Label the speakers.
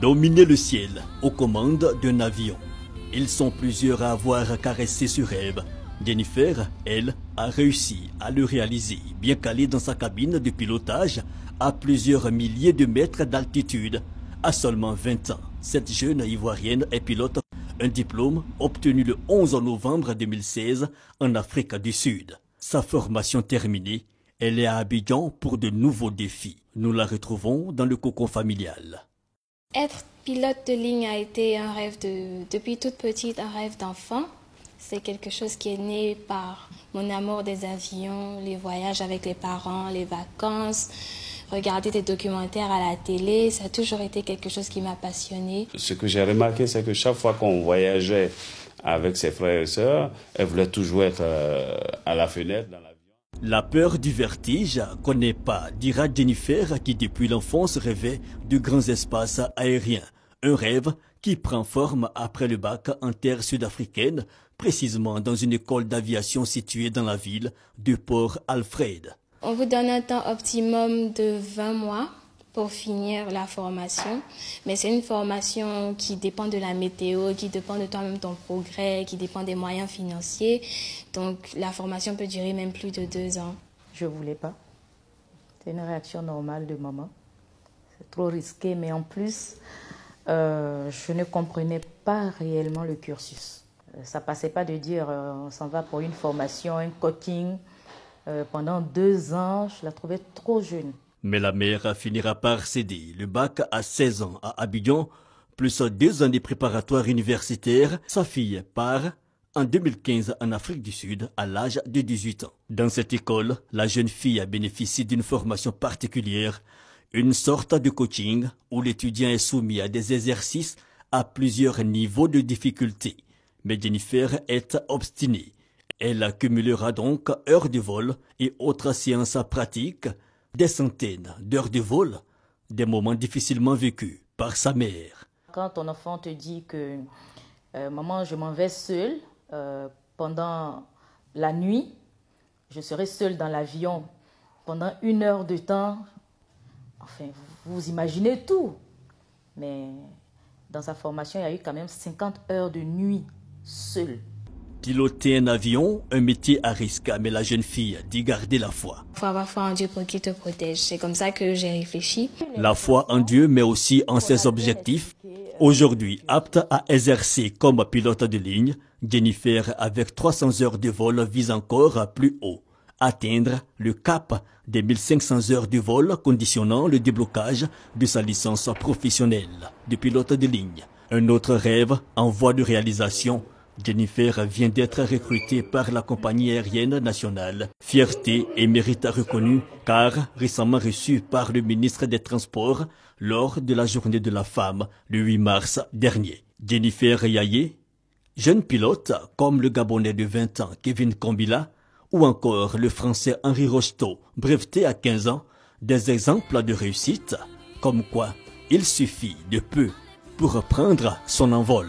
Speaker 1: dominer le ciel aux commandes d'un avion. Ils sont plusieurs à avoir caressé ce rêve. Jennifer, elle, a réussi à le réaliser, bien calée dans sa cabine de pilotage à plusieurs milliers de mètres d'altitude. À seulement 20 ans, cette jeune Ivoirienne est pilote, un diplôme obtenu le 11 novembre 2016 en Afrique du Sud. Sa formation terminée, elle est à Abidjan pour de nouveaux défis. Nous la retrouvons dans le cocon familial.
Speaker 2: Être pilote de ligne a été un rêve de, depuis toute petite, un rêve d'enfant. C'est quelque chose qui est né par mon amour des avions, les voyages avec les parents, les vacances, regarder des documentaires à la télé. Ça a toujours été quelque chose qui m'a passionné.
Speaker 1: Ce que j'ai remarqué, c'est que chaque fois qu'on voyageait avec ses frères et sœurs, elle voulait toujours être euh, à la fenêtre, dans la la peur du vertige connaît pas, dira Jennifer qui depuis l'enfance rêvait de grands espaces aériens. Un rêve qui prend forme après le bac en terre sud-africaine, précisément dans une école d'aviation située dans la ville de Port Alfred.
Speaker 2: On vous donne un temps optimum de 20 mois pour finir la formation. Mais c'est une formation qui dépend de la météo, qui dépend de toi-même ton progrès, qui dépend des moyens financiers. Donc la formation peut durer même plus de deux ans.
Speaker 3: Je voulais pas. C'est une réaction normale de maman. C'est trop risqué, mais en plus, euh, je ne comprenais pas réellement le cursus. Euh, ça passait pas de dire euh, on s'en va pour une formation, un coaching. pendant deux ans, je la trouvais trop jeune.
Speaker 1: Mais la mère finira par céder le bac à 16 ans à Abidjan, plus deux années préparatoires universitaires. Sa fille part en 2015 en Afrique du Sud à l'âge de 18 ans. Dans cette école, la jeune fille a bénéficié d'une formation particulière, une sorte de coaching où l'étudiant est soumis à des exercices à plusieurs niveaux de difficulté. Mais Jennifer est obstinée. Elle accumulera donc heures de vol et autres séances pratiques des centaines d'heures de vol, des moments difficilement vécus par sa mère.
Speaker 3: Quand ton enfant te dit que euh, maman, je m'en vais seule euh, pendant la nuit, je serai seule dans l'avion pendant une heure de temps, enfin, vous imaginez tout. Mais dans sa formation, il y a eu quand même 50 heures de nuit seule.
Speaker 1: Piloter un avion, un métier à risque, ah, mais la jeune fille dit garder la foi.
Speaker 2: faut avoir foi en Dieu pour qu'il te protège. C'est comme ça que j'ai réfléchi.
Speaker 1: La foi en Dieu, mais aussi en ses objectifs. Aujourd'hui, apte à exercer comme pilote de ligne, Jennifer, avec 300 heures de vol, vise encore plus haut. Atteindre le cap des 1500 heures de vol conditionnant le déblocage de sa licence professionnelle de pilote de ligne. Un autre rêve en voie de réalisation Jennifer vient d'être recrutée par la compagnie aérienne nationale. Fierté et mérite reconnu car récemment reçue par le ministre des Transports lors de la journée de la femme le 8 mars dernier. Jennifer Yaye, jeune pilote comme le Gabonais de 20 ans Kevin Kombila ou encore le Français Henri Rocheteau, breveté à 15 ans, des exemples de réussite comme quoi il suffit de peu pour prendre son envol.